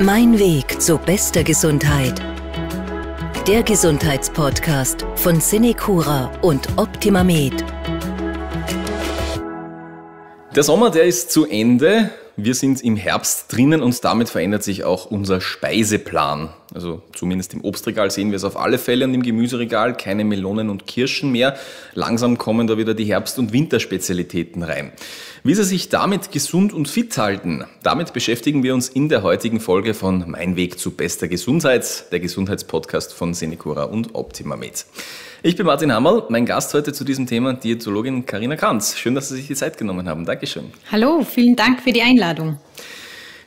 Mein Weg zu bester Gesundheit. Der Gesundheitspodcast von Cinecura und OptimaMed. Der Sommer, der ist zu Ende. Wir sind im Herbst drinnen und damit verändert sich auch unser Speiseplan. Also zumindest im Obstregal sehen wir es auf alle Fälle und im Gemüseregal keine Melonen und Kirschen mehr. Langsam kommen da wieder die Herbst- und Winterspezialitäten rein. Wie Sie sich damit gesund und fit halten, damit beschäftigen wir uns in der heutigen Folge von Mein Weg zu bester Gesundheit, der Gesundheitspodcast von Senecura und OptimaMed. Ich bin Martin Hammerl, mein Gast heute zu diesem Thema Diätologin Karina Kranz. Schön, dass Sie sich die Zeit genommen haben. Dankeschön. Hallo, vielen Dank für die Einladung.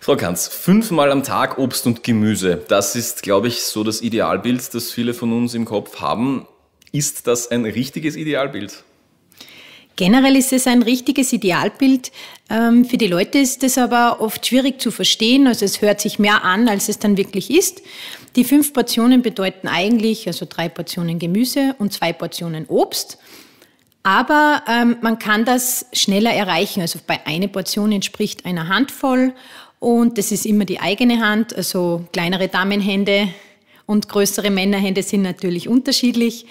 Frau Kanz, fünfmal am Tag Obst und Gemüse. Das ist, glaube ich, so das Idealbild, das viele von uns im Kopf haben. Ist das ein richtiges Idealbild? Generell ist es ein richtiges Idealbild. Ähm, für die Leute ist es aber oft schwierig zu verstehen. Also es hört sich mehr an, als es dann wirklich ist. Die fünf Portionen bedeuten eigentlich, also drei Portionen Gemüse und zwei Portionen Obst. Aber ähm, man kann das schneller erreichen. Also bei einer Portion entspricht einer Handvoll und das ist immer die eigene Hand, also kleinere Damenhände und größere Männerhände sind natürlich unterschiedlich.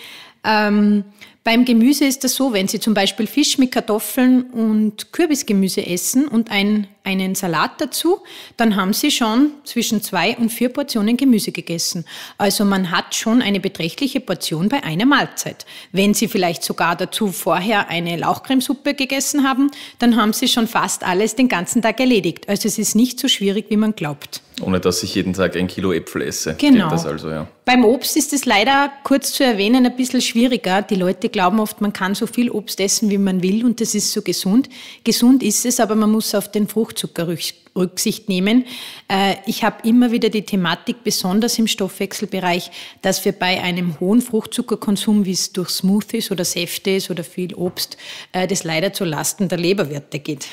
Ähm, beim Gemüse ist das so, wenn Sie zum Beispiel Fisch mit Kartoffeln und Kürbisgemüse essen und ein, einen Salat dazu, dann haben Sie schon zwischen zwei und vier Portionen Gemüse gegessen. Also man hat schon eine beträchtliche Portion bei einer Mahlzeit. Wenn Sie vielleicht sogar dazu vorher eine Lauchcremesuppe gegessen haben, dann haben Sie schon fast alles den ganzen Tag erledigt. Also es ist nicht so schwierig, wie man glaubt. Ohne dass ich jeden Tag ein Kilo Äpfel esse. Genau. Also, ja. Beim Obst ist es leider kurz zu erwähnen ein bisschen schwieriger. Die Leute glauben oft, man kann so viel Obst essen, wie man will und das ist so gesund. Gesund ist es, aber man muss auf den Fruchtzucker Rücksicht nehmen. Äh, ich habe immer wieder die Thematik, besonders im Stoffwechselbereich, dass wir bei einem hohen Fruchtzuckerkonsum, wie es durch Smoothies oder Säfte ist oder viel Obst, äh, das leider zu Lasten der Leberwerte geht.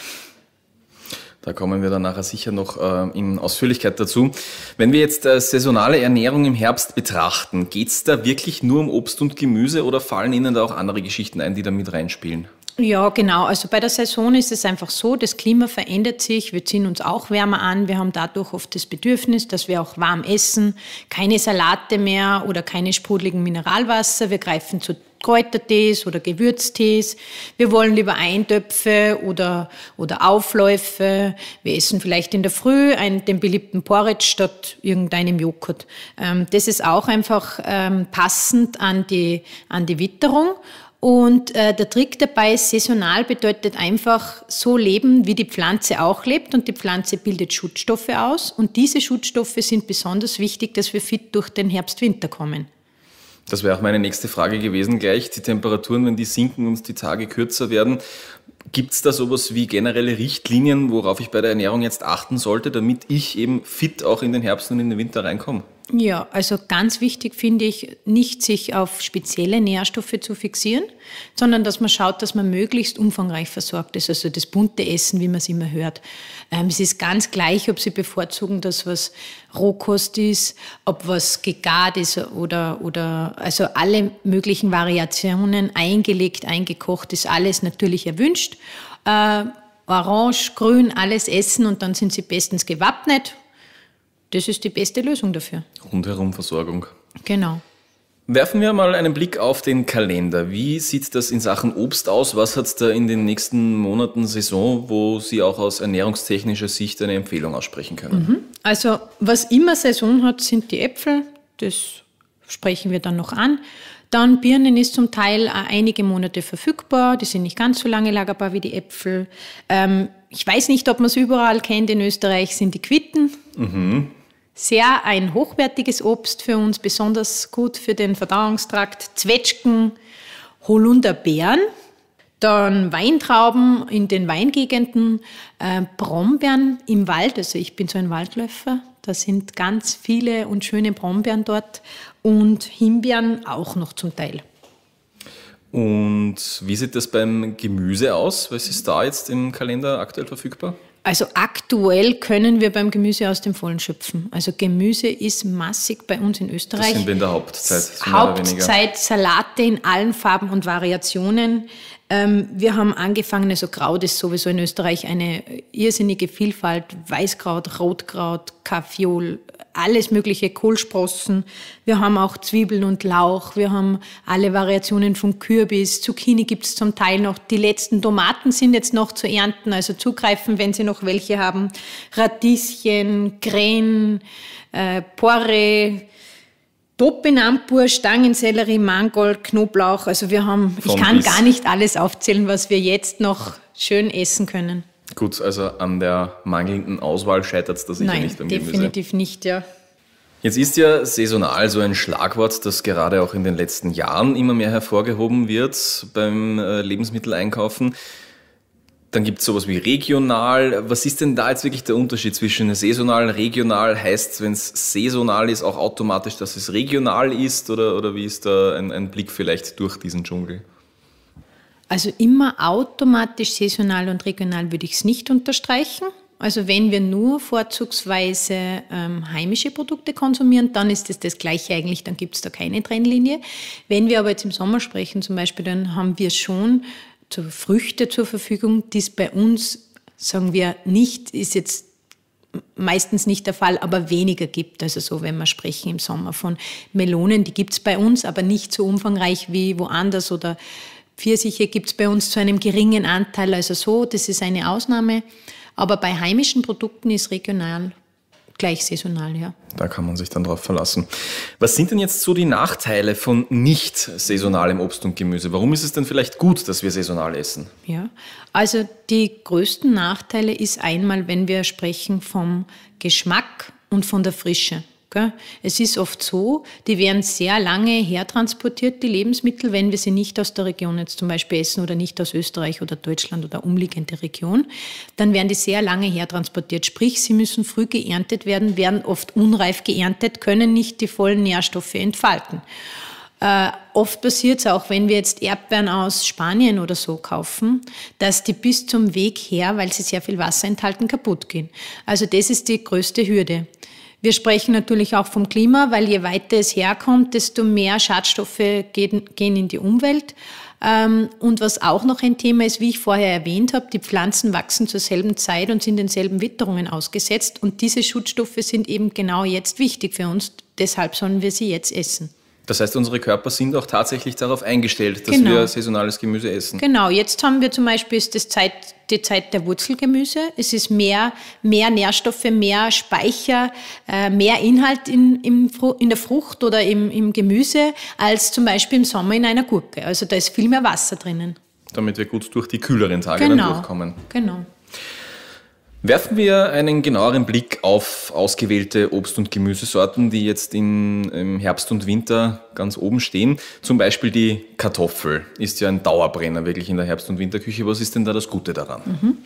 Da kommen wir dann nachher sicher noch äh, in Ausführlichkeit dazu. Wenn wir jetzt äh, saisonale Ernährung im Herbst betrachten, geht es da wirklich nur um Obst und Gemüse oder fallen Ihnen da auch andere Geschichten ein, die da mit reinspielen? Ja, genau. Also bei der Saison ist es einfach so, das Klima verändert sich, wir ziehen uns auch wärmer an, wir haben dadurch oft das Bedürfnis, dass wir auch warm essen, keine Salate mehr oder keine sprudeligen Mineralwasser, wir greifen zu Kräutertees oder Gewürztees. Wir wollen lieber Eintöpfe oder, oder Aufläufe. Wir essen vielleicht in der Früh einen, den beliebten Porridge statt irgendeinem Joghurt. Ähm, das ist auch einfach ähm, passend an die, an die Witterung. Und äh, der Trick dabei ist, saisonal bedeutet einfach so leben, wie die Pflanze auch lebt. Und die Pflanze bildet Schutzstoffe aus. Und diese Schutzstoffe sind besonders wichtig, dass wir fit durch den Herbst-Winter kommen. Das wäre auch meine nächste Frage gewesen gleich. Die Temperaturen, wenn die sinken und die Tage kürzer werden, gibt es da sowas wie generelle Richtlinien, worauf ich bei der Ernährung jetzt achten sollte, damit ich eben fit auch in den Herbst und in den Winter reinkomme? Ja, also ganz wichtig finde ich, nicht sich auf spezielle Nährstoffe zu fixieren, sondern dass man schaut, dass man möglichst umfangreich versorgt ist. Also das bunte Essen, wie man es immer hört. Ähm, es ist ganz gleich, ob Sie bevorzugen, dass was Rohkost ist, ob was gegart ist oder, oder also alle möglichen Variationen, eingelegt, eingekocht, ist alles natürlich erwünscht. Äh, Orange, Grün, alles essen und dann sind Sie bestens gewappnet das ist die beste Lösung dafür. Rundherum Versorgung. Genau. Werfen wir mal einen Blick auf den Kalender. Wie sieht das in Sachen Obst aus? Was hat es da in den nächsten Monaten Saison, wo Sie auch aus ernährungstechnischer Sicht eine Empfehlung aussprechen können? Mhm. Also was immer Saison hat, sind die Äpfel. Das sprechen wir dann noch an. Dann Birnen ist zum Teil äh, einige Monate verfügbar. Die sind nicht ganz so lange lagerbar wie die Äpfel. Ähm, ich weiß nicht, ob man es überall kennt. In Österreich sind die Quitten. Mhm sehr ein hochwertiges Obst für uns, besonders gut für den Verdauungstrakt. Zwetschgen, Holunderbeeren, dann Weintrauben in den Weingegenden, äh, Brombeeren im Wald. Also ich bin so ein Waldläufer. Da sind ganz viele und schöne Brombeeren dort und Himbeeren auch noch zum Teil. Und wie sieht das beim Gemüse aus? Was ist da jetzt im Kalender aktuell verfügbar? Also aktuell können wir beim Gemüse aus dem Vollen schöpfen. Also Gemüse ist massig bei uns in Österreich. Das sind wir in der Hauptzeit. Hauptzeit Salate in allen Farben und Variationen. Ähm, wir haben angefangen, also Kraut ist sowieso in Österreich eine irrsinnige Vielfalt. Weißkraut, Rotkraut, Kaffiol, alles mögliche, Kohlsprossen. Wir haben auch Zwiebeln und Lauch. Wir haben alle Variationen von Kürbis. Zucchini gibt es zum Teil noch. Die letzten Tomaten sind jetzt noch zu ernten, also zugreifen, wenn Sie noch welche haben. Radieschen, Krähen, äh, Porree. Topinambur, Stangensellerie, Mangold, Knoblauch. Also wir haben, Von ich kann gar nicht alles aufzählen, was wir jetzt noch schön essen können. Gut, also an der mangelnden Auswahl scheitert es da sicher Nein, nicht am Gemüse. definitiv nicht, ja. Jetzt ist ja saisonal so ein Schlagwort, das gerade auch in den letzten Jahren immer mehr hervorgehoben wird beim äh, Lebensmitteleinkaufen. Dann gibt es sowas wie regional. Was ist denn da jetzt wirklich der Unterschied zwischen saisonal und regional? Heißt, es, wenn es saisonal ist, auch automatisch, dass es regional ist? Oder, oder wie ist da ein, ein Blick vielleicht durch diesen Dschungel? Also immer automatisch saisonal und regional würde ich es nicht unterstreichen. Also wenn wir nur vorzugsweise ähm, heimische Produkte konsumieren, dann ist es das, das gleiche eigentlich, dann gibt es da keine Trennlinie. Wenn wir aber jetzt im Sommer sprechen zum Beispiel, dann haben wir schon zur Früchte zur Verfügung, die es bei uns, sagen wir, nicht, ist jetzt meistens nicht der Fall, aber weniger gibt. Also so, wenn wir sprechen im Sommer von Melonen, die gibt es bei uns, aber nicht so umfangreich wie woanders oder Pfirsiche gibt es bei uns zu einem geringen Anteil. Also so, das ist eine Ausnahme. Aber bei heimischen Produkten ist regional gleich saisonal, ja. Da kann man sich dann drauf verlassen. Was sind denn jetzt so die Nachteile von nicht saisonalem Obst und Gemüse? Warum ist es denn vielleicht gut, dass wir saisonal essen? Ja, also die größten Nachteile ist einmal, wenn wir sprechen vom Geschmack und von der Frische. Es ist oft so, die werden sehr lange hertransportiert, die Lebensmittel, wenn wir sie nicht aus der Region jetzt zum Beispiel essen oder nicht aus Österreich oder Deutschland oder umliegende Region, dann werden die sehr lange hertransportiert. Sprich, sie müssen früh geerntet werden, werden oft unreif geerntet, können nicht die vollen Nährstoffe entfalten. Äh, oft passiert es auch, wenn wir jetzt Erdbeeren aus Spanien oder so kaufen, dass die bis zum Weg her, weil sie sehr viel Wasser enthalten, kaputt gehen. Also das ist die größte Hürde. Wir sprechen natürlich auch vom Klima, weil je weiter es herkommt, desto mehr Schadstoffe gehen, in die Umwelt. Ähm, und was auch noch ein Thema ist, wie ich vorher erwähnt habe, die Pflanzen wachsen zur selben Zeit und sind denselben Witterungen ausgesetzt. Und diese Schutzstoffe sind eben genau jetzt wichtig für uns. Deshalb sollen wir sie jetzt essen. Das heißt, unsere Körper sind auch tatsächlich darauf eingestellt, dass genau. wir saisonales Gemüse essen. Genau, jetzt haben wir zum Beispiel ist das Zeit, die Zeit der Wurzelgemüse. Es ist mehr, mehr Nährstoffe, mehr Speicher, äh, mehr Inhalt in, in der Frucht oder im, im Gemüse als zum Beispiel im Sommer in einer Gurke. Also da ist viel mehr Wasser drinnen. Damit wir gut durch die kühleren Tage genau. dann durchkommen. Genau. Werfen wir einen genaueren Blick auf ausgewählte Obst- und Gemüsesorten, die jetzt in, im Herbst und Winter ganz oben stehen. Zum Beispiel die Kartoffel ist ja ein Dauerbrenner wirklich in der Herbst- und Winterküche. Was ist denn da das Gute daran? Mhm.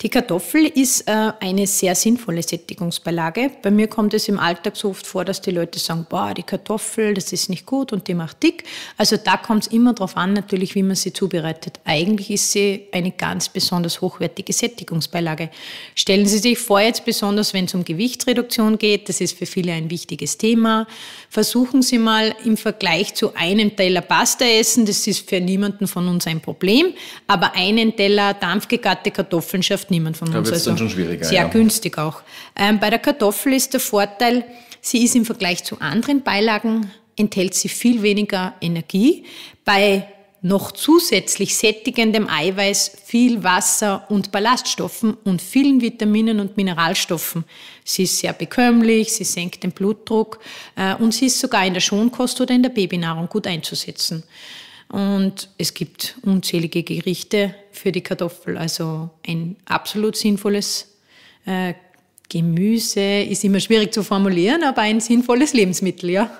Die Kartoffel ist äh, eine sehr sinnvolle Sättigungsbeilage. Bei mir kommt es im Alltag so oft vor, dass die Leute sagen, boah, die Kartoffel, das ist nicht gut und die macht dick. Also da kommt es immer darauf an, natürlich, wie man sie zubereitet. Eigentlich ist sie eine ganz besonders hochwertige Sättigungsbeilage. Stellen Sie sich vor, jetzt besonders, wenn es um Gewichtsreduktion geht, das ist für viele ein wichtiges Thema. Versuchen Sie mal im Vergleich zu einem Teller Pasta essen, das ist für niemanden von uns ein Problem, aber einen Teller dampfgegatte Kartoffeln schafft niemand von da uns. Das ist also dann schon schwieriger. Sehr ja. günstig auch. Ähm, bei der Kartoffel ist der Vorteil, sie ist im Vergleich zu anderen Beilagen enthält sie viel weniger Energie. Bei noch zusätzlich sättigendem Eiweiß, viel Wasser und Ballaststoffen und vielen Vitaminen und Mineralstoffen. Sie ist sehr bekömmlich, sie senkt den Blutdruck äh, und sie ist sogar in der Schonkost oder in der Babynahrung gut einzusetzen. Und es gibt unzählige Gerichte für die Kartoffel, also ein absolut sinnvolles äh, Gemüse ist immer schwierig zu formulieren, aber ein sinnvolles Lebensmittel, ja.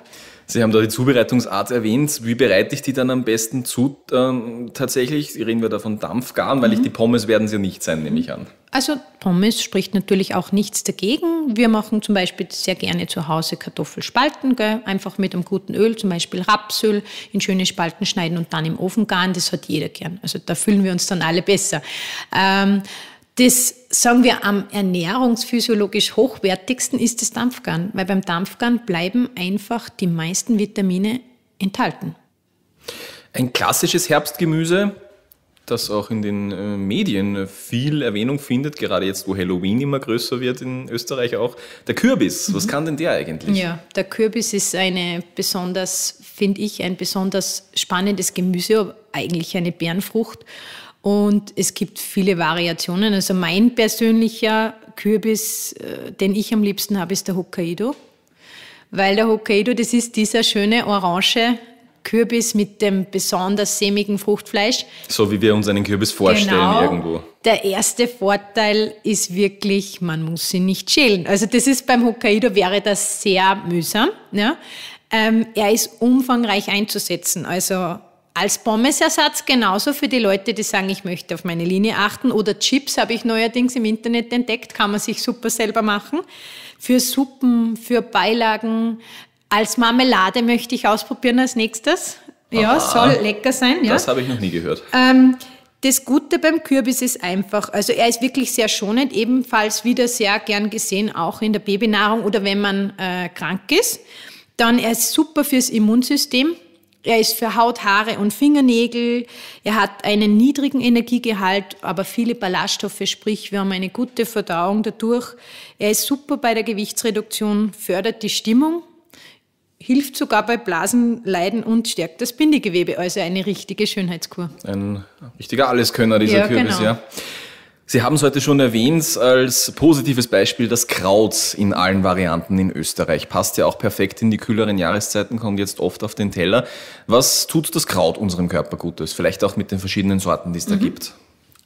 Sie haben da die Zubereitungsart erwähnt. Wie bereite ich die dann am besten zu? Ähm, tatsächlich reden wir da von Dampfgaren, weil mhm. ich die Pommes werden sie nicht sein, nehme ich an. Also Pommes spricht natürlich auch nichts dagegen. Wir machen zum Beispiel sehr gerne zu Hause Kartoffelspalten, gell? einfach mit einem guten Öl, zum Beispiel Rapsöl, in schöne Spalten schneiden und dann im Ofen garen. Das hat jeder gern. Also da fühlen wir uns dann alle besser. Ähm, das, sagen wir, am ernährungsphysiologisch hochwertigsten ist das Dampfgarn, weil beim Dampfgarn bleiben einfach die meisten Vitamine enthalten. Ein klassisches Herbstgemüse, das auch in den äh, Medien viel Erwähnung findet, gerade jetzt, wo Halloween immer größer wird in Österreich auch. Der Kürbis, mhm. was kann denn der eigentlich? Ja, der Kürbis ist eine besonders, finde ich, ein besonders spannendes Gemüse, eigentlich eine Bärenfrucht. Und es gibt viele Variationen. Also mein persönlicher Kürbis, äh, den ich am liebsten habe, ist der Hokkaido. Weil der Hokkaido, das ist dieser schöne orange Kürbis mit dem besonders sämigen Fruchtfleisch. So wie wir uns einen Kürbis vorstellen genau. irgendwo. Der erste Vorteil ist wirklich, man muss ihn nicht schälen. Also das ist beim Hokkaido wäre das sehr mühsam. Ja? Ähm, er ist umfangreich einzusetzen. Also als Pommesersatz genauso für die Leute, die sagen, ich möchte auf meine Linie achten. Oder Chips habe ich neuerdings im Internet entdeckt, kann man sich super selber machen. Für Suppen, für Beilagen. Als Marmelade möchte ich ausprobieren als nächstes. Ja, Aha. soll lecker sein. Ja. Das habe ich noch nie gehört. Ähm, das Gute beim Kürbis ist einfach, also er ist wirklich sehr schonend, ebenfalls wieder sehr gern gesehen, auch in der Babynahrung oder wenn man äh, krank ist. Dann er ist super fürs Immunsystem. Er ist für Haut, Haare und Fingernägel. Er hat einen niedrigen Energiegehalt, aber viele Ballaststoffe, sprich wir haben eine gute Verdauung dadurch. Er ist super bei der Gewichtsreduktion, fördert die Stimmung, hilft sogar bei Blasenleiden und stärkt das Bindegewebe. Also eine richtige Schönheitskur. Ein richtiger Alleskönner dieser ja, Kürbis, genau. ja. Sie haben es heute schon erwähnt als positives Beispiel das Kraut in allen Varianten in Österreich. Passt ja auch perfekt in die kühleren Jahreszeiten, kommt jetzt oft auf den Teller. Was tut das Kraut unserem Körper Gutes? Vielleicht auch mit den verschiedenen Sorten, die es mhm. da gibt.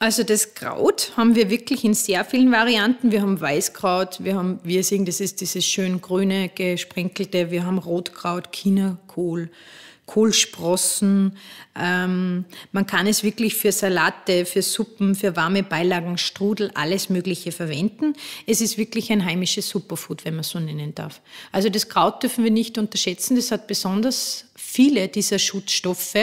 Also das Kraut haben wir wirklich in sehr vielen Varianten. Wir haben Weißkraut, wir haben Wirsing, das ist dieses schön grüne, gesprenkelte, wir haben Rotkraut, Chinakohl. Kohlsprossen. Ähm, man kann es wirklich für Salate, für Suppen, für warme Beilagen, Strudel, alles Mögliche verwenden. Es ist wirklich ein heimisches Superfood, wenn man so nennen darf. Also das Kraut dürfen wir nicht unterschätzen. Das hat besonders viele dieser Schutzstoffe,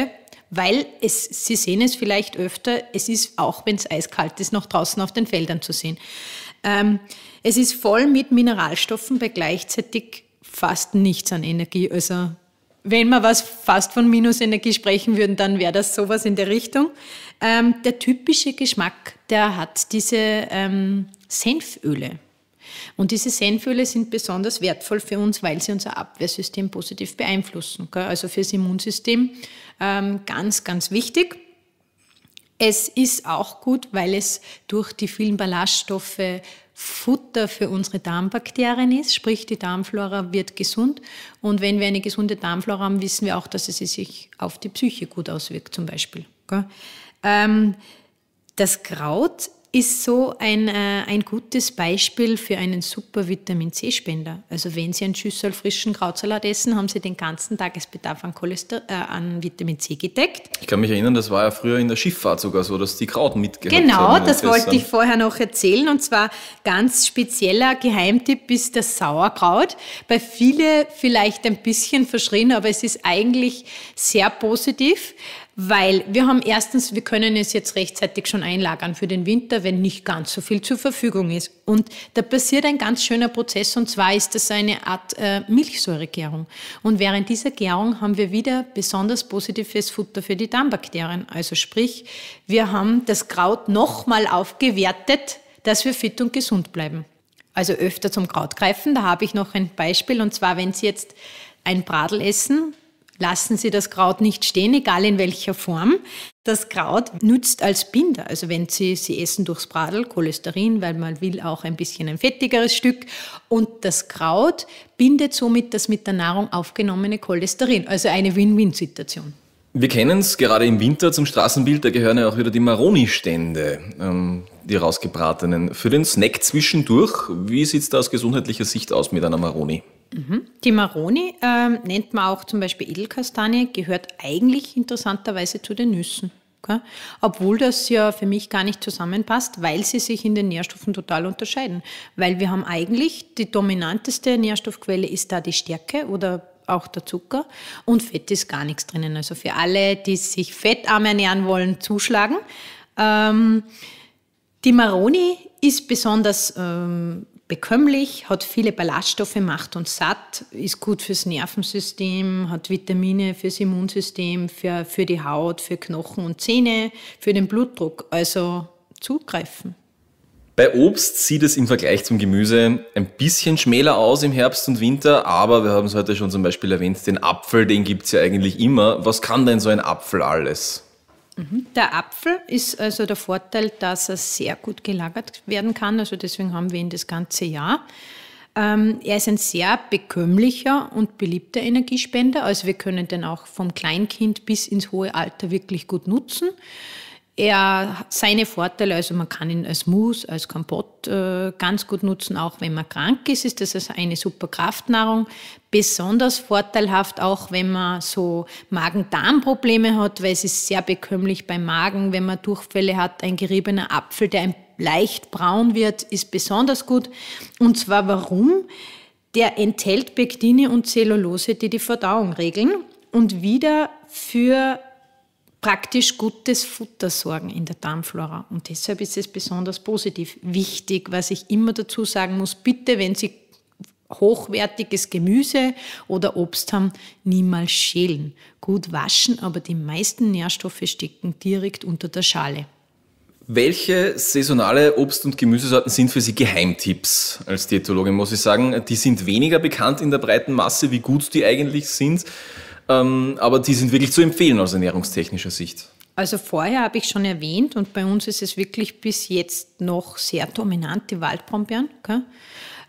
weil es, Sie sehen es vielleicht öfter, es ist, auch wenn es eiskalt ist, noch draußen auf den Feldern zu sehen. Ähm, es ist voll mit Mineralstoffen bei gleichzeitig fast nichts an Energie. Also wenn wir was fast von Minusenergie sprechen würden, dann wäre das sowas in der Richtung. Ähm, der typische Geschmack, der hat diese ähm, Senföle. Und diese Senföle sind besonders wertvoll für uns, weil sie unser Abwehrsystem positiv beeinflussen. Gell? Also fürs Immunsystem ähm, ganz, ganz wichtig. Es ist auch gut, weil es durch die vielen Ballaststoffe Futter für unsere Darmbakterien ist, sprich die Darmflora wird gesund. Und wenn wir eine gesunde Darmflora haben, wissen wir auch, dass sie sich auf die Psyche gut auswirkt zum Beispiel. Ähm, das Kraut ist so ein, äh, ein gutes Beispiel für einen super Vitamin C-Spender. Also wenn Sie einen Schüssel frischen Krautsalat essen, haben Sie den ganzen Tagesbedarf an, Cholester äh, an Vitamin C gedeckt. Ich kann mich erinnern, das war ja früher in der Schifffahrt sogar so, dass die Kraut mitgehabt Genau, haben, das wollte ich vorher noch erzählen. Und zwar ganz spezieller Geheimtipp ist das Sauerkraut. Bei viele vielleicht ein bisschen verschrien, aber es ist eigentlich sehr positiv. Weil wir haben erstens, wir können es jetzt rechtzeitig schon einlagern für den Winter, wenn nicht ganz so viel zur Verfügung ist. Und da passiert ein ganz schöner Prozess und zwar ist das eine Art äh, Milchsäuregärung. Und während dieser Gärung haben wir wieder besonders positives Futter für die Darmbakterien. Also sprich, wir haben das Kraut nochmal aufgewertet, dass wir fit und gesund bleiben. Also öfter zum Kraut greifen. Da habe ich noch ein Beispiel und zwar, wenn Sie jetzt ein Bradel essen, lassen Sie das Kraut nicht stehen, egal in welcher Form. Das Kraut nützt als Binder. Also wenn Sie, Sie essen durchs Bradel Cholesterin, weil man will auch ein bisschen ein fettigeres Stück. Und das Kraut bindet somit das mit der Nahrung aufgenommene Cholesterin. Also eine Win-Win-Situation. Wir kennen es gerade im Winter zum Straßenbild, da gehören ja auch wieder die Maroni-Stände, ähm, die rausgebratenen. Für den Snack zwischendurch, wie sieht es da aus gesundheitlicher Sicht aus mit einer Maroni? Mhm. Die Maroni ähm, nennt man auch zum Beispiel Edelkastanie, gehört eigentlich interessanterweise zu den Nüssen. Okay? Obwohl das ja für mich gar nicht zusammenpasst, weil sie sich in den Nährstoffen total unterscheiden. Weil wir haben eigentlich die dominanteste Nährstoffquelle ist da die Stärke oder auch der Zucker und Fett ist gar nichts drinnen. Also für alle, die sich fettarm ernähren wollen, zuschlagen. Ähm, die Maroni ist besonders ähm, bekömmlich, hat viele Ballaststoffe, macht uns satt, ist gut fürs Nervensystem, hat Vitamine fürs Immunsystem, für, für die Haut, für Knochen und Zähne, für den Blutdruck. Also zugreifen. Bei Obst sieht es im Vergleich zum Gemüse ein bisschen schmäler aus im Herbst und Winter, aber wir haben es heute schon zum Beispiel erwähnt, den Apfel, den gibt es ja eigentlich immer. Was kann denn so ein Apfel alles? Mhm. Der Apfel ist also der Vorteil, dass er sehr gut gelagert werden kann. Also deswegen haben wir ihn das ganze Jahr. Ähm, er ist ein sehr bekömmlicher und beliebter Energiespender. Also wir können den auch vom Kleinkind bis ins hohe Alter wirklich gut nutzen er seine Vorteile, also man kann ihn als Mousse, als Kompott äh, ganz gut nutzen, auch wenn man krank ist, ist das also eine super Kraftnahrung. Besonders vorteilhaft auch, wenn man so Magen-Darm-Probleme hat, weil es ist sehr bekömmlich beim Magen, wenn man Durchfälle hat, ein geriebener Apfel, der ein leicht braun wird, ist besonders gut. Und zwar warum? Der enthält Pektine und Zellulose, die die Verdauung regeln und wieder für praktisch gutes Futter sorgen in der Darmflora. Und deshalb ist es besonders positiv. Wichtig, was ich immer dazu sagen muss, bitte, wenn Sie hochwertiges Gemüse oder Obst haben, niemals schälen. Gut waschen, aber die meisten Nährstoffe stecken direkt unter der Schale. Welche saisonale Obst- und Gemüsesorten sind für Sie Geheimtipps als Diätologin, muss ich sagen? Die sind weniger bekannt in der breiten Masse, wie gut die eigentlich sind. Ähm, aber die sind wirklich zu empfehlen aus ernährungstechnischer Sicht. Also vorher habe ich schon erwähnt und bei uns ist es wirklich bis jetzt noch sehr dominant, die Waldbrombeeren. Okay?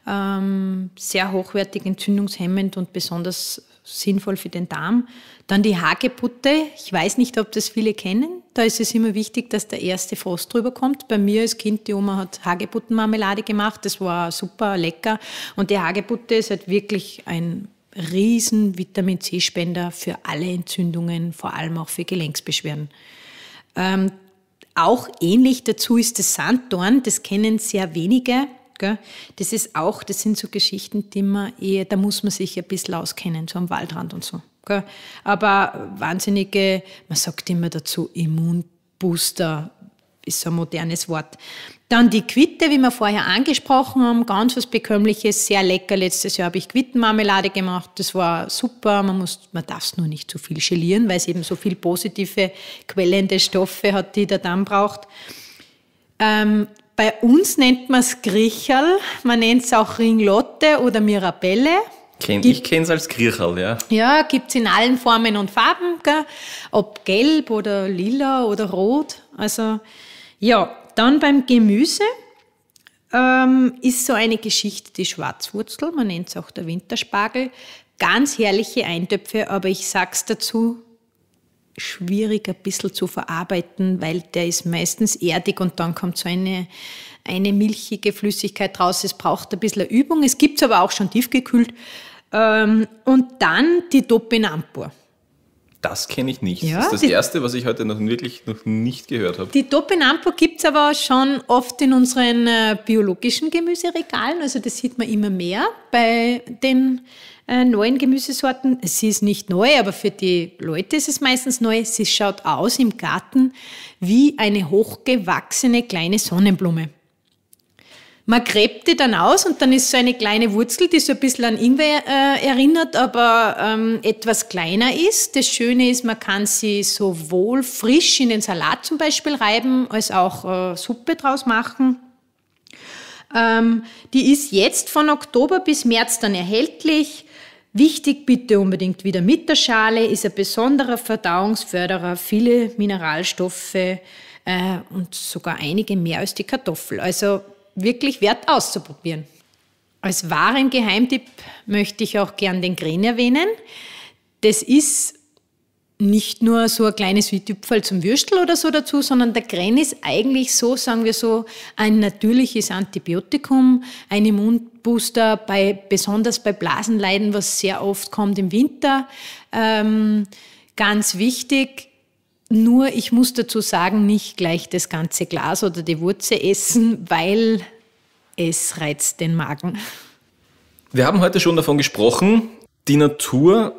Ähm, sehr hochwertig, entzündungshemmend und besonders sinnvoll für den Darm. Dann die Hagebutte. Ich weiß nicht, ob das viele kennen. Da ist es immer wichtig, dass der erste Frost drüber kommt. Bei mir als Kind, die Oma hat Hagebuttenmarmelade gemacht. Das war super lecker. Und die Hagebutte ist halt wirklich ein riesen Vitamin C-Spender für alle Entzündungen, vor allem auch für Gelenksbeschwerden. Ähm, auch ähnlich dazu ist das Sanddorn, das kennen sehr wenige. Gell? Das ist auch, das sind so Geschichten, die man eher, da muss man sich ein bisschen auskennen, so am Waldrand und so. Gell? Aber wahnsinnige, man sagt immer dazu Immunbooster, ist so ein modernes Wort. Dann die Quitte, wie wir vorher angesprochen haben, ganz was Bekömmliches, sehr lecker. Letztes Jahr habe ich Quittenmarmelade gemacht, das war super. Man, man darf es nur nicht zu so viel gelieren, weil es eben so viel positive, quellende Stoffe hat, die der Damm braucht. Ähm, bei uns nennt man es Griecherl, man nennt es auch Ringlotte oder Mirabelle. ich kenne es als Griecherl, ja. Ja, gibt es in allen Formen und Farben, gell? ob gelb oder lila oder rot. Also ja, dann beim Gemüse ähm, ist so eine Geschichte die Schwarzwurzel, man nennt es auch der Winterspargel. Ganz herrliche Eintöpfe, aber ich sag's dazu, schwierig ein bisschen zu verarbeiten, weil der ist meistens erdig und dann kommt so eine, eine milchige Flüssigkeit raus. Es braucht ein bisschen Übung. Es gibt es aber auch schon tiefgekühlt. Ähm, und dann die Topinampur. Das kenne ich nicht. Ja, das ist das die, Erste, was ich heute noch wirklich noch nicht gehört habe. Die Topinampo gibt es aber schon oft in unseren äh, biologischen Gemüseregalen. Also das sieht man immer mehr bei den äh, neuen Gemüsesorten. Sie ist nicht neu, aber für die Leute ist es meistens neu. Sie schaut aus im Garten wie eine hochgewachsene kleine Sonnenblume man gräbt die dann aus und dann ist so eine kleine Wurzel, die so ein bisschen an Ingwer äh, erinnert, aber ähm, etwas kleiner ist. Das Schöne ist, man kann sie sowohl frisch in den Salat zum Beispiel reiben, als auch äh, Suppe draus machen. Ähm, die ist jetzt von Oktober bis März dann erhältlich. Wichtig bitte unbedingt wieder mit der Schale, ist ein besonderer Verdauungsförderer, viele Mineralstoffe äh, und sogar einige mehr als die Kartoffel. Also wirklich wert auszuprobieren. Als wahren Geheimtipp möchte ich auch gern den Green erwähnen. Das ist nicht nur so ein kleines wie Tüpfel zum Würstel oder so dazu, sondern der Gren ist eigentlich so, sagen wir so, ein natürliches Antibiotikum, ein Immunbooster bei, besonders bei Blasenleiden, was sehr oft kommt im Winter. Ähm, ganz wichtig, nur ich muss dazu sagen, nicht gleich das ganze Glas oder die Wurzel essen, weil es reizt den Magen. Wir haben heute schon davon gesprochen, die Natur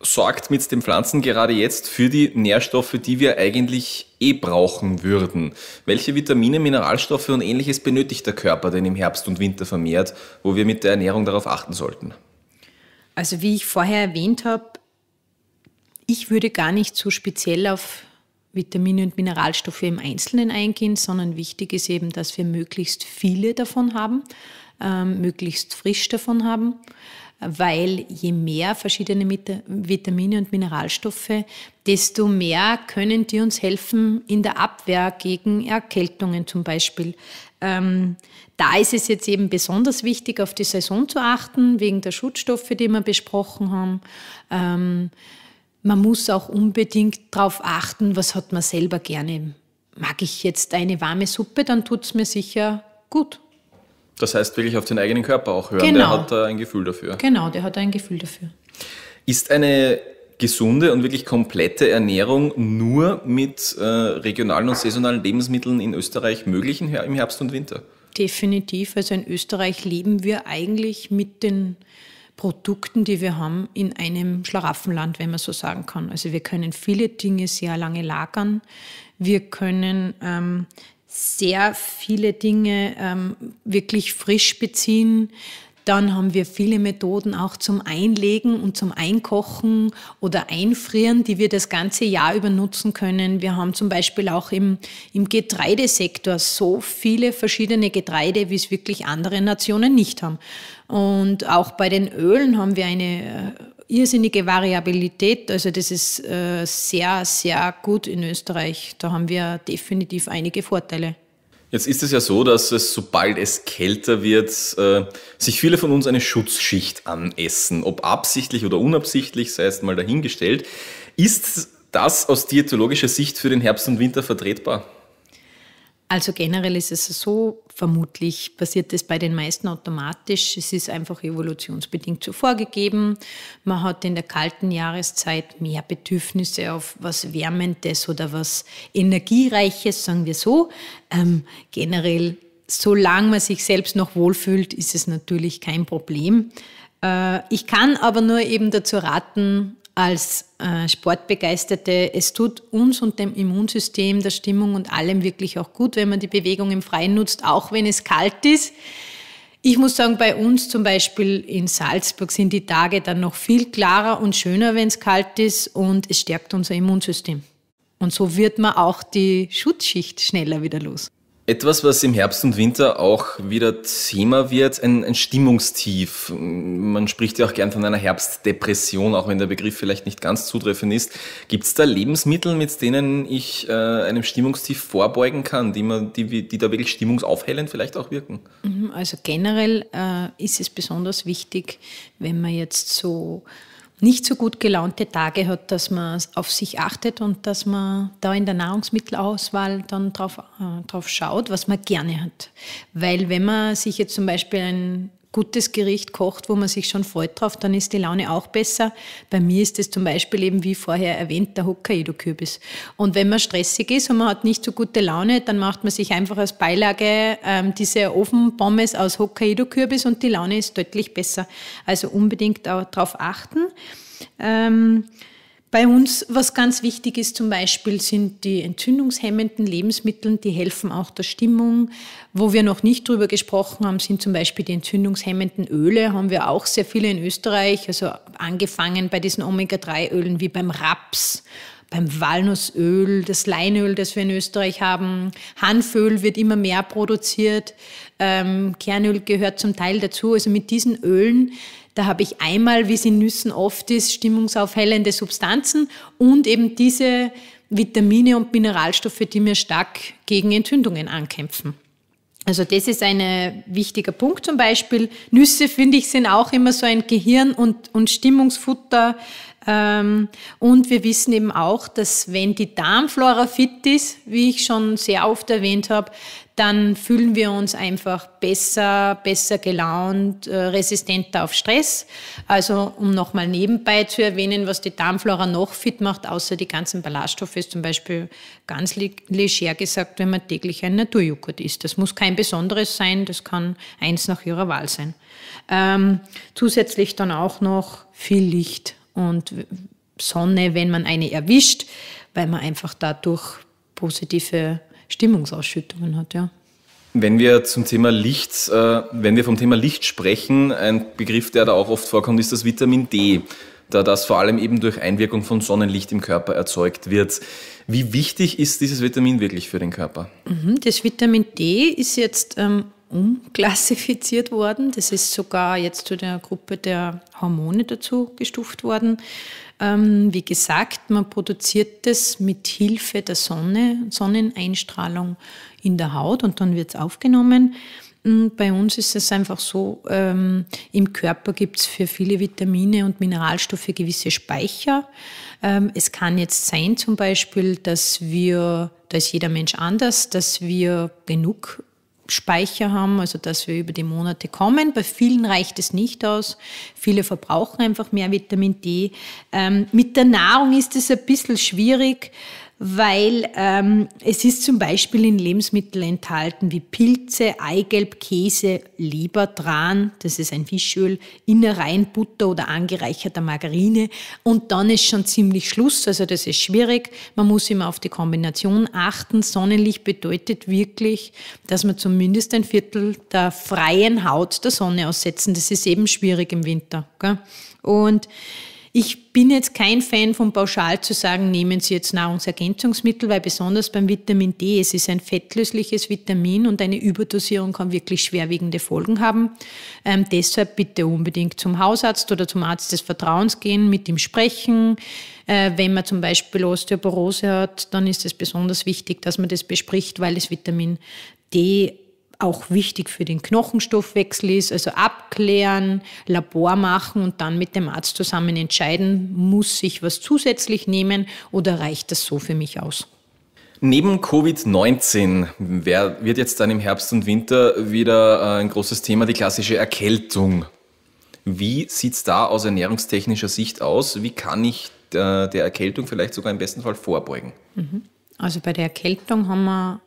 sorgt mit den Pflanzen gerade jetzt für die Nährstoffe, die wir eigentlich eh brauchen würden. Welche Vitamine, Mineralstoffe und ähnliches benötigt der Körper denn im Herbst und Winter vermehrt, wo wir mit der Ernährung darauf achten sollten? Also wie ich vorher erwähnt habe, ich würde gar nicht so speziell auf Vitamine und Mineralstoffe im Einzelnen eingehen, sondern wichtig ist eben, dass wir möglichst viele davon haben, ähm, möglichst frisch davon haben, weil je mehr verschiedene Vitamine und Mineralstoffe, desto mehr können die uns helfen in der Abwehr gegen Erkältungen zum Beispiel. Ähm, da ist es jetzt eben besonders wichtig, auf die Saison zu achten, wegen der Schutzstoffe, die wir besprochen haben. Ähm, man muss auch unbedingt darauf achten, was hat man selber gerne. Mag ich jetzt eine warme Suppe, dann tut es mir sicher gut. Das heißt wirklich auf den eigenen Körper auch hören. Genau. Der hat da ein Gefühl dafür. Genau, der hat ein Gefühl dafür. Ist eine gesunde und wirklich komplette Ernährung nur mit äh, regionalen und saisonalen Lebensmitteln in Österreich möglich im Herbst und Winter? Definitiv. Also in Österreich leben wir eigentlich mit den Produkten, die wir haben, in einem Schlaraffenland, wenn man so sagen kann. Also wir können viele Dinge sehr lange lagern. Wir können ähm, sehr viele Dinge ähm, wirklich frisch beziehen. Dann haben wir viele Methoden auch zum Einlegen und zum Einkochen oder Einfrieren, die wir das ganze Jahr über nutzen können. Wir haben zum Beispiel auch im, im Getreidesektor so viele verschiedene Getreide, wie es wirklich andere Nationen nicht haben. Und auch bei den Ölen haben wir eine äh, irrsinnige Variabilität. Also das ist äh, sehr, sehr gut in Österreich. Da haben wir definitiv einige Vorteile. Jetzt ist es ja so, dass es, sobald es kälter wird, äh, sich viele von uns eine Schutzschicht anessen. Ob absichtlich oder unabsichtlich, sei es mal dahingestellt. Ist das aus diätologischer Sicht für den Herbst und Winter vertretbar? Also generell ist es so, vermutlich passiert es bei den meisten automatisch. Es ist einfach evolutionsbedingt so vorgegeben. Man hat in der kalten Jahreszeit mehr Bedürfnisse auf was Wärmendes oder was Energiereiches, sagen wir so. Ähm, generell, solange man sich selbst noch wohlfühlt, ist es natürlich kein Problem. Äh, ich kann aber nur eben dazu raten, als äh, Sportbegeisterte, es tut uns und dem Immunsystem, der Stimmung und allem wirklich auch gut, wenn man die Bewegung im Freien nutzt, auch wenn es kalt ist. Ich muss sagen, bei uns zum Beispiel in Salzburg sind die Tage dann noch viel klarer und schöner, wenn es kalt ist und es stärkt unser Immunsystem. Und so wird man auch die Schutzschicht schneller wieder los. Etwas, was im Herbst und Winter auch wieder Thema wird, ein, ein, Stimmungstief. Man spricht ja auch gern von einer Herbstdepression, auch wenn der Begriff vielleicht nicht ganz zutreffend ist. Gibt es da Lebensmittel, mit denen ich äh, einem Stimmungstief vorbeugen kann, die, man, die, die da wirklich stimmungsaufhellend vielleicht auch wirken? Mhm, also generell äh, ist es besonders wichtig, wenn man jetzt so nicht so gut gelaunte Tage hat, dass man auf sich achtet und dass man da in der Nahrungsmittelauswahl dann drauf, äh, drauf schaut, was man gerne hat. Weil wenn man sich jetzt zum Beispiel ein gutes Gericht kocht, wo man sich schon freut drauf, dann ist die Laune auch besser. Bei mir ist es zum Beispiel eben wie vorher erwähnt der Hokkaido-Kürbis. Und wenn man stressig ist und man hat nicht so gute Laune, dann macht man sich einfach als Beilage ähm, diese Ofenpommes aus Hokkaido-Kürbis und die Laune ist deutlich besser. Also unbedingt darauf achten. Ähm, bei uns, was ganz wichtig ist, zum Beispiel sind die entzündungshemmenden Lebensmittel, die helfen auch der Stimmung. Wo wir noch nicht drüber gesprochen haben, sind zum Beispiel die entzündungshemmenden Öle, haben wir auch sehr viele in Österreich, also angefangen bei diesen Omega-3-Ölen wie beim Raps, beim Walnussöl, das Leinöl, das wir in Österreich haben. Hanföl wird immer mehr produziert. Ähm, Kernöl gehört zum Teil dazu. Also mit diesen Ölen da habe ich einmal, wie es in Nüssen oft ist, stimmungsaufhellende Substanzen und eben diese Vitamine und Mineralstoffe, die mir stark gegen Entzündungen ankämpfen. Also das ist ein wichtiger Punkt zum Beispiel. Nüsse, finde ich, sind auch immer so ein Gehirn- und, und Stimmungsfutter. Ähm, und wir wissen eben auch, dass wenn die Darmflora fit ist, wie ich schon sehr oft erwähnt habe, dann fühlen wir uns einfach besser, besser gelaunt, äh, resistenter auf Stress. Also um nochmal nebenbei zu erwähnen, was die Darmflora noch fit macht, außer die ganzen Ballaststoffe, ist zum Beispiel ganz leger gesagt, wenn man täglich ein Naturjoghurt isst. Das muss kein besonderes sein, das kann eins nach ihrer Wahl sein. Ähm, zusätzlich dann auch noch viel Licht und Sonne, wenn man eine erwischt, weil man einfach dadurch positive Stimmungsausschüttungen hat, ja. Wenn wir zum Thema Licht, äh, wenn wir vom Thema Licht sprechen, ein Begriff, der da auch oft vorkommt, ist das Vitamin D, da das vor allem eben durch Einwirkung von Sonnenlicht im Körper erzeugt wird. Wie wichtig ist dieses Vitamin wirklich für den Körper? Mhm, das Vitamin D ist jetzt ähm, umklassifiziert worden. Das ist sogar jetzt zu der Gruppe der Hormone dazu gestuft worden. Ähm, wie gesagt, man produziert das mit Hilfe der Sonne, Sonneneinstrahlung in der Haut und dann wird es aufgenommen. Hm, bei uns ist es einfach so, ähm, im Körper gibt es für viele Vitamine und Mineralstoffe gewisse Speicher. Ähm, es kann jetzt sein zum Beispiel, dass wir, da ist jeder Mensch anders, dass wir genug Speicher haben, also dass wir über die Monate kommen. Bei vielen reicht es nicht aus. Viele verbrauchen einfach mehr Vitamin D. Ähm, mit der Nahrung ist es ein bisschen schwierig weil ähm, es ist zum Beispiel in Lebensmitteln enthalten wie Pilze, Eigelb, Käse, Lebertran, das ist ein Fischöl, Innereien, Butter oder angereicherter Margarine. Und dann ist schon ziemlich Schluss, also das ist schwierig. Man muss immer auf die Kombination achten. Sonnenlicht bedeutet wirklich, dass man zumindest ein Viertel der freien Haut der Sonne aussetzen. Das ist eben schwierig im Winter. Gell? Und ich bin jetzt kein Fan von pauschal zu sagen, nehmen Sie jetzt Nahrungsergänzungsmittel, weil besonders beim Vitamin D, es ist ein fettlösliches Vitamin und eine Überdosierung kann wirklich schwerwiegende Folgen haben. Ähm, deshalb bitte unbedingt zum Hausarzt oder zum Arzt des Vertrauens gehen, mit ihm sprechen. Äh, wenn man zum Beispiel Osteoporose hat, dann ist es besonders wichtig, dass man das bespricht, weil das Vitamin D auch wichtig für den Knochenstoffwechsel ist. Also abklären, Labor machen und dann mit dem Arzt zusammen entscheiden, muss ich was zusätzlich nehmen oder reicht das so für mich aus? Neben Covid-19 wird jetzt dann im Herbst und Winter wieder äh, ein großes Thema, die klassische Erkältung. Wie sieht es da aus ernährungstechnischer Sicht aus? Wie kann ich äh, der Erkältung vielleicht sogar im besten Fall vorbeugen? Mhm. Also bei der Erkältung haben wir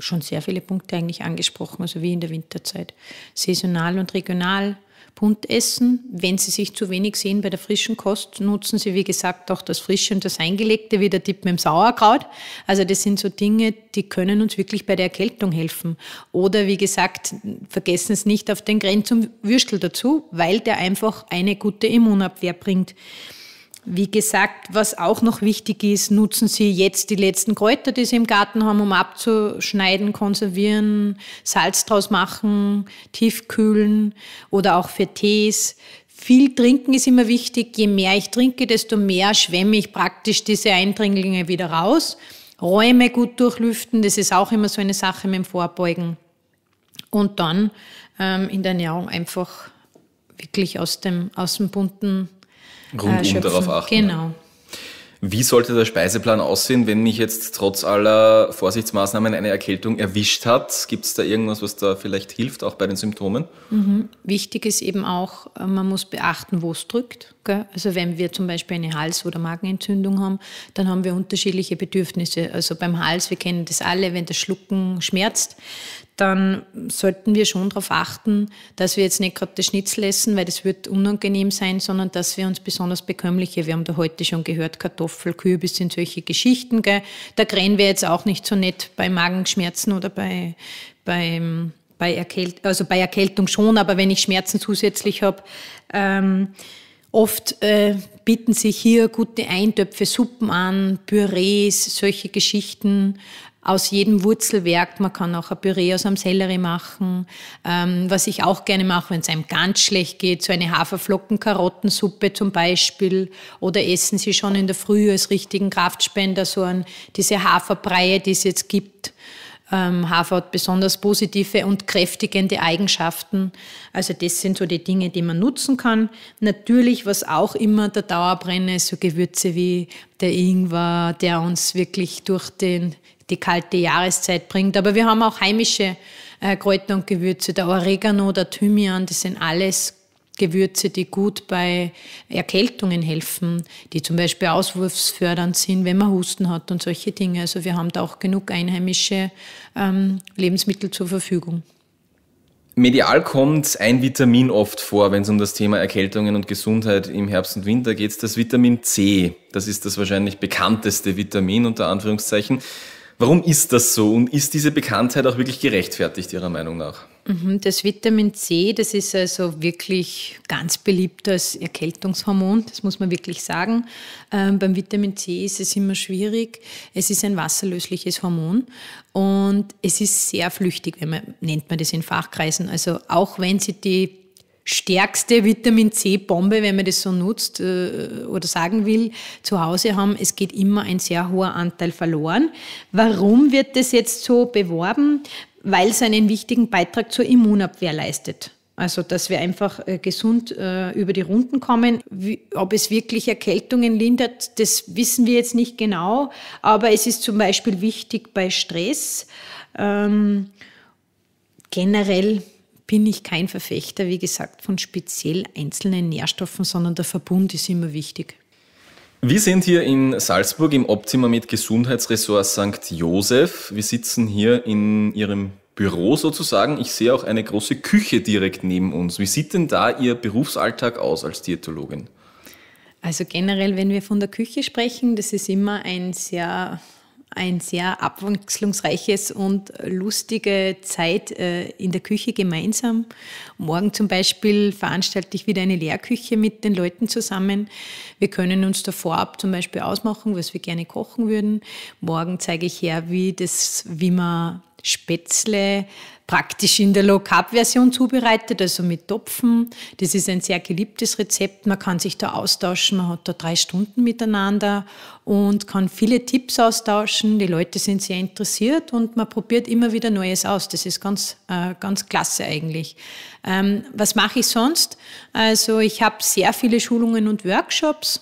schon sehr viele Punkte eigentlich angesprochen, also wie in der Winterzeit. Saisonal und regional, bunt essen. Wenn Sie sich zu wenig sehen bei der frischen Kost, nutzen Sie, wie gesagt, auch das Frische und das Eingelegte, wie der Tipp mit dem Sauerkraut. Also das sind so Dinge, die können uns wirklich bei der Erkältung helfen. Oder wie gesagt, vergessen Sie nicht auf den Grenz und Würstel dazu, weil der einfach eine gute Immunabwehr bringt. Wie gesagt, was auch noch wichtig ist, nutzen Sie jetzt die letzten Kräuter, die Sie im Garten haben, um abzuschneiden, konservieren, Salz draus machen, tiefkühlen oder auch für Tees. Viel trinken ist immer wichtig. Je mehr ich trinke, desto mehr schwemme ich praktisch diese Eindringlinge wieder raus. Räume gut durchlüften, das ist auch immer so eine Sache mit dem Vorbeugen. Und dann ähm, in der Ernährung einfach wirklich aus dem, aus dem bunten Rundum schöpfen. darauf achten. Genau. Wie sollte der Speiseplan aussehen, wenn mich jetzt trotz aller Vorsichtsmaßnahmen eine Erkältung erwischt hat? Gibt es da irgendwas, was da vielleicht hilft, auch bei den Symptomen? Mhm. Wichtig ist eben auch, äh, man muss beachten, wo es drückt. Gell? Also wenn wir zum Beispiel eine Hals- oder Magenentzündung haben, dann haben wir unterschiedliche Bedürfnisse. Also beim Hals, wir kennen das alle, wenn das Schlucken schmerzt, dann sollten wir schon darauf achten, dass wir jetzt nicht gerade das Schnitzel essen, weil das wird unangenehm sein, sondern dass wir uns besonders bekömmliche, wir haben da heute schon gehört, Kartoffel, Kürbis sind solche Geschichten, gell? da krähen wir jetzt auch nicht so nett bei Magenschmerzen oder bei, beim, bei, Erkält also bei Erkältung schon, aber wenn ich Schmerzen zusätzlich habe, ähm, Oft äh, bieten sich hier gute Eintöpfe, Suppen an, Pürees, solche Geschichten aus jedem Wurzelwerk. Man kann auch ein Püree aus einem Sellerie machen. Ähm, was ich auch gerne mache, wenn es einem ganz schlecht geht, so eine Haferflocken-Karottensuppe zum Beispiel. Oder essen Sie schon in der Früh als richtigen Kraftspender so an diese Haferbreie, die es jetzt gibt. Ähm, Hafer hat besonders positive und kräftigende Eigenschaften. Also das sind so die Dinge, die man nutzen kann. Natürlich, was auch immer der Dauerbrenner ist, so Gewürze wie der Ingwer, der uns wirklich durch den die kalte Jahreszeit bringt. Aber wir haben auch heimische äh, Kräuter und Gewürze, der Oregano, der Thymian, das sind alles Gewürze, die gut bei Erkältungen helfen, die zum Beispiel auswurfsfördernd sind, wenn man Husten hat und solche Dinge. Also wir haben da auch genug einheimische ähm, Lebensmittel zur Verfügung. Medial kommt ein Vitamin oft vor, wenn es um das Thema Erkältungen und Gesundheit im Herbst und Winter geht. Das Vitamin C, das ist das wahrscheinlich bekannteste Vitamin unter Anführungszeichen. Warum ist das so und ist diese Bekanntheit auch wirklich gerechtfertigt Ihrer Meinung nach? Mhm, das Vitamin C, das ist also wirklich ganz beliebt als Erkältungshormon, das muss man wirklich sagen. Ähm, beim Vitamin C ist es immer schwierig. Es ist ein wasserlösliches Hormon und es ist sehr flüchtig, man, nennt man das in Fachkreisen. Also auch wenn Sie die stärkste Vitamin C-Bombe, wenn man das so nutzt äh, oder sagen will, zu Hause haben. Es geht immer ein sehr hoher Anteil verloren. Warum wird das jetzt so beworben? Weil es einen wichtigen Beitrag zur Immunabwehr leistet. Also, dass wir einfach äh, gesund äh, über die Runden kommen. ob es wirklich Erkältungen lindert, das wissen wir jetzt nicht genau. Aber es ist zum Beispiel wichtig bei Stress. Ähm, generell bin ich kein Verfechter, wie gesagt, von speziell einzelnen Nährstoffen, sondern der Verbund ist immer wichtig. Wir sind hier in Salzburg im Optima mit Gesundheitsressort St. Josef. Wir sitzen hier in Ihrem Büro sozusagen. Ich sehe auch eine große Küche direkt neben uns. Wie sieht denn da Ihr Berufsalltag aus als Diätologin? Also generell, wenn wir von der Küche sprechen, das ist immer ein sehr ein sehr abwechslungsreiches und lustige Zeit äh, in der Küche gemeinsam. Morgen zum Beispiel veranstalte ich wieder eine Lehrküche mit den Leuten zusammen. Wir können uns da vorab zum Beispiel ausmachen, was wir gerne kochen würden. Morgen zeige ich her, wie, das, wie man Spätzle praktisch in der Low-Carb-Version zubereitet, also mit Topfen. Das ist ein sehr geliebtes Rezept. Man kann sich da austauschen. Man hat da drei Stunden miteinander und kann viele Tipps austauschen. Die Leute sind sehr interessiert und man probiert immer wieder Neues aus. Das ist ganz, äh, ganz klasse eigentlich. Ähm, was mache ich sonst? Also ich habe sehr viele Schulungen und Workshops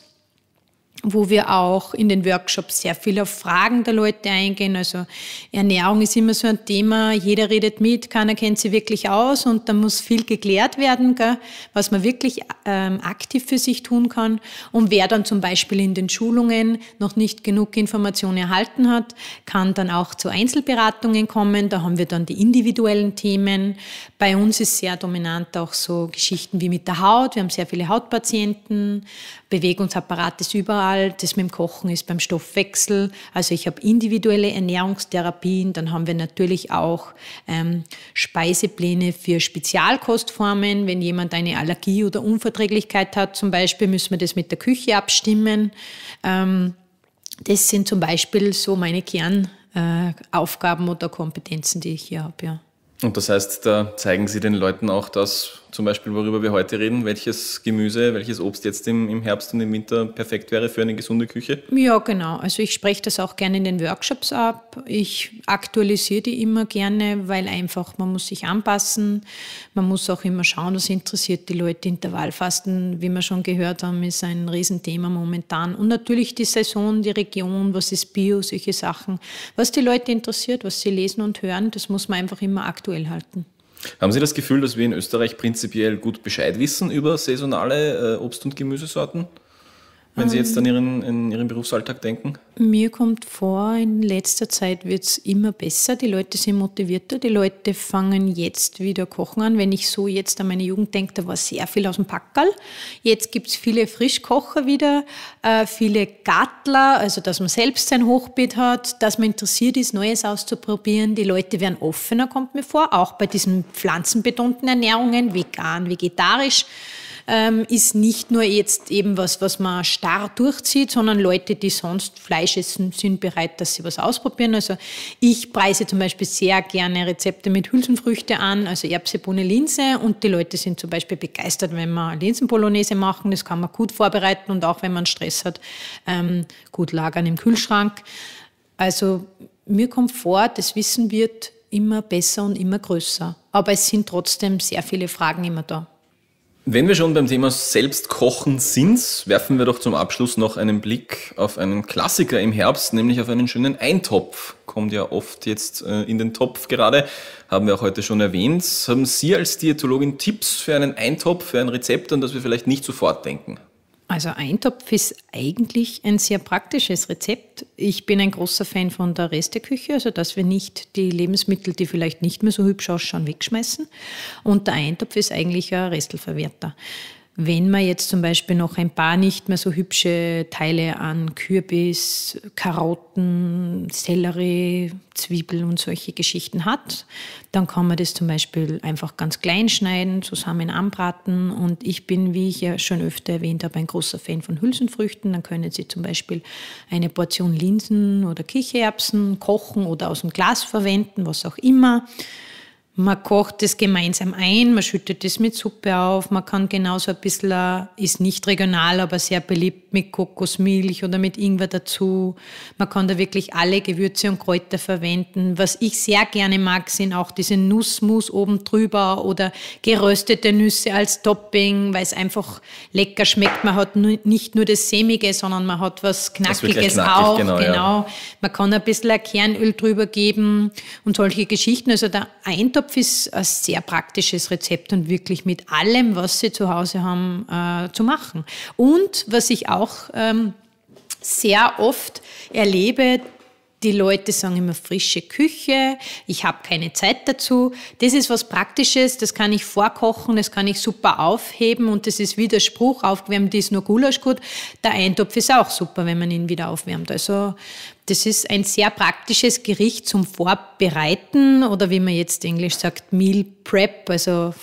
wo wir auch in den Workshops sehr viel auf Fragen der Leute eingehen. Also Ernährung ist immer so ein Thema, jeder redet mit, keiner kennt sie wirklich aus und da muss viel geklärt werden, gell, was man wirklich ähm, aktiv für sich tun kann. Und wer dann zum Beispiel in den Schulungen noch nicht genug Informationen erhalten hat, kann dann auch zu Einzelberatungen kommen. Da haben wir dann die individuellen Themen. Bei uns ist sehr dominant auch so Geschichten wie mit der Haut. Wir haben sehr viele Hautpatienten Bewegungsapparat ist überall, das mit dem Kochen ist beim Stoffwechsel. Also ich habe individuelle Ernährungstherapien, dann haben wir natürlich auch ähm, Speisepläne für Spezialkostformen. Wenn jemand eine Allergie oder Unverträglichkeit hat zum Beispiel, müssen wir das mit der Küche abstimmen. Ähm, das sind zum Beispiel so meine Kernaufgaben äh, oder Kompetenzen, die ich hier habe. Ja. Und das heißt, da zeigen Sie den Leuten auch, dass zum Beispiel, worüber wir heute reden, welches Gemüse, welches Obst jetzt im, im Herbst und im Winter perfekt wäre für eine gesunde Küche? Ja, genau. Also ich spreche das auch gerne in den Workshops ab. Ich aktualisiere die immer gerne, weil einfach man muss sich anpassen. Man muss auch immer schauen, was interessiert die Leute. Intervallfasten, wie wir schon gehört haben, ist ein Riesenthema momentan. Und natürlich die Saison, die Region, was ist Bio, solche Sachen. Was die Leute interessiert, was sie lesen und hören, das muss man einfach immer aktuell halten. Haben Sie das Gefühl, dass wir in Österreich prinzipiell gut Bescheid wissen über saisonale äh, Obst- und Gemüsesorten? wenn Sie jetzt an ähm, Ihren, in Ihren Berufsalltag denken? Mir kommt vor, in letzter Zeit wird es immer besser. Die Leute sind motivierter. Die Leute fangen jetzt wieder Kochen an. Wenn ich so jetzt an meine Jugend denke, da war sehr viel aus dem Packerl. Jetzt gibt es viele Frischkocher wieder, äh, viele Gartler, also dass man selbst sein Hochbeet hat, dass man interessiert ist, Neues auszuprobieren. Die Leute werden offener, kommt mir vor, auch bei diesen pflanzenbetonten Ernährungen, vegan, vegetarisch ähm, ist nicht nur jetzt eben was, was man starr durchzieht, sondern Leute, die sonst Fleisch essen, sind bereit, dass sie was ausprobieren. Also ich preise zum Beispiel sehr gerne Rezepte mit Hülsenfrüchte an, also Erbse, Bohne, Linse und die Leute sind zum Beispiel begeistert, wenn man Linsenpolonaise machen. Das kann man gut vorbereiten und auch wenn man Stress hat, ähm, gut lagern im Kühlschrank. Also mir kommt vor, das Wissen wird immer besser und immer größer. Aber es sind trotzdem sehr viele Fragen immer da. Wenn wir schon beim Thema Selbstkochen sind, werfen wir doch zum Abschluss noch einen Blick auf einen Klassiker im Herbst, nämlich auf einen schönen Eintopf. Kommt ja oft jetzt äh, in den Topf gerade, haben wir auch heute schon erwähnt. Haben Sie als Diätologin Tipps für einen Eintopf, für ein Rezept, an das wir vielleicht nicht sofort denken? Also Eintopf ist eigentlich ein sehr praktisches Rezept. Ich bin ein großer Fan von der Resteküche, also dass wir nicht die Lebensmittel, die vielleicht nicht mehr so hübsch ausschauen, wegschmeißen. Und der Eintopf ist eigentlich ein Restelverwerter. Wenn man jetzt zum Beispiel noch ein paar nicht mehr so hübsche Teile an Kürbis, Karotten, Sellerie, Zwiebeln und solche Geschichten hat, dann kann man das zum Beispiel einfach ganz klein schneiden, zusammen anbraten. Und ich bin, wie ich ja schon öfter erwähnt habe, ein großer Fan von Hülsenfrüchten. Dann können Sie zum Beispiel eine Portion Linsen oder Kichererbsen kochen oder aus dem Glas verwenden, was auch immer. Man kocht das gemeinsam ein, man schüttet das mit Suppe auf, man kann genauso ein bisschen, äh, ist nicht regional, aber sehr beliebt mit Kokosmilch oder mit Ingwer dazu. Man kann da wirklich alle Gewürze und Kräuter verwenden. Was ich sehr gerne mag, sind auch diese Nussmus oben drüber oder geröstete Nüsse als Topping, weil es einfach lecker schmeckt. Man hat nicht nur das Sämige, sondern man hat was Knackiges knackig, auch. Genau, genau. Ja. Man kann ein bisschen Kernöl drüber geben und solche Geschichten. Also der Eintopf ist ein sehr praktisches Rezept und wirklich mit allem, was Sie zu Hause haben, äh, zu machen. Und was ich auch auch ähm, sehr oft erlebe, die Leute sagen immer frische Küche, ich habe keine Zeit dazu. Das ist was Praktisches, das kann ich vorkochen, das kann ich super aufheben und das ist wie der Spruch, aufgewärmt ist nur Gulasch gut. Der Eintopf ist auch super, wenn man ihn wieder aufwärmt. Also das ist ein sehr praktisches Gericht zum Vorbereiten oder wie man jetzt englisch sagt, Meal Prep, also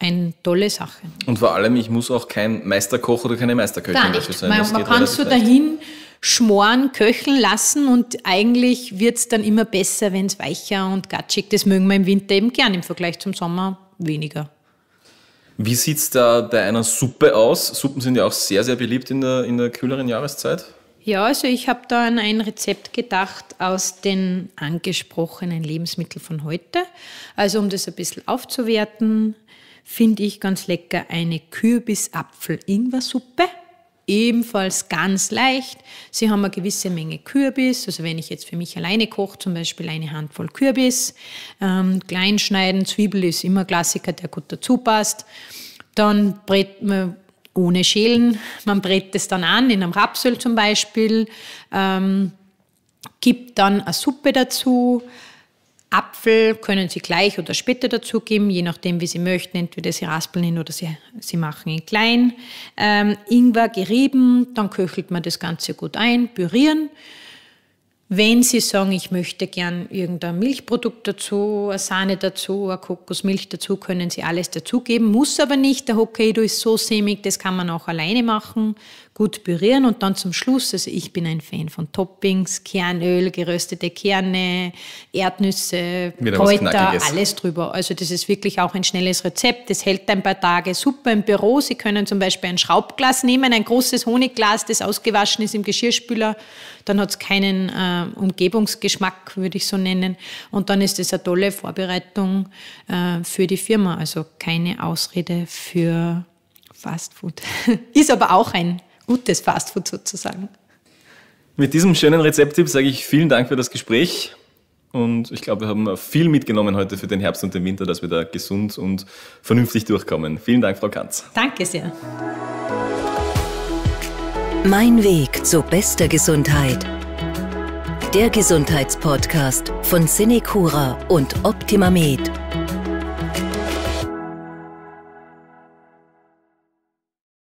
eine tolle Sache. Und vor allem, ich muss auch kein Meisterkoch oder keine Meisterköchin Gar nicht. sein. Das man, man kann so dahin schmoren, köcheln lassen und eigentlich wird es dann immer besser, wenn es weicher und gatschig. Das mögen wir im Winter eben gern, im Vergleich zum Sommer weniger. Wie sieht es da bei einer Suppe aus? Suppen sind ja auch sehr, sehr beliebt in der, in der kühleren Jahreszeit. Ja, also ich habe da an ein Rezept gedacht aus den angesprochenen Lebensmitteln von heute. Also um das ein bisschen aufzuwerten, finde ich ganz lecker eine Kürbis-Apfel-Ingwer-Suppe. Ebenfalls ganz leicht. Sie haben eine gewisse Menge Kürbis. Also wenn ich jetzt für mich alleine koche, zum Beispiel eine Handvoll Kürbis, ähm, klein Zwiebel ist immer Klassiker, der gut dazu passt. Dann brät man ohne Schälen. Man brät es dann an, in einem Rapsöl zum Beispiel. Ähm, gibt dann eine Suppe dazu. Apfel können Sie gleich oder später dazugeben, je nachdem, wie Sie möchten. Entweder Sie raspeln ihn oder Sie, Sie machen ihn klein. Ähm, Ingwer gerieben, dann köchelt man das Ganze gut ein, pürieren. Wenn Sie sagen, ich möchte gern irgendein Milchprodukt dazu, eine Sahne dazu, eine Kokosmilch dazu, können Sie alles dazugeben, muss aber nicht. Der Hokkaido ist so sämig, das kann man auch alleine machen gut pürieren und dann zum Schluss, also ich bin ein Fan von Toppings, Kernöl, geröstete Kerne, Erdnüsse, Kräuter, alles drüber. Also das ist wirklich auch ein schnelles Rezept, das hält ein paar Tage. Super im Büro, Sie können zum Beispiel ein Schraubglas nehmen, ein großes Honigglas, das ausgewaschen ist im Geschirrspüler, dann hat es keinen äh, Umgebungsgeschmack, würde ich so nennen. Und dann ist es eine tolle Vorbereitung äh, für die Firma, also keine Ausrede für Fast Food. ist aber auch ein gutes Fastfood sozusagen. Mit diesem schönen Rezepttipp sage ich vielen Dank für das Gespräch. Und ich glaube, wir haben viel mitgenommen heute für den Herbst und den Winter, dass wir da gesund und vernünftig durchkommen. Vielen Dank, Frau Kanz. Danke sehr. Mein Weg zur bester Gesundheit. Der Gesundheitspodcast von Cinecura und Optimamed.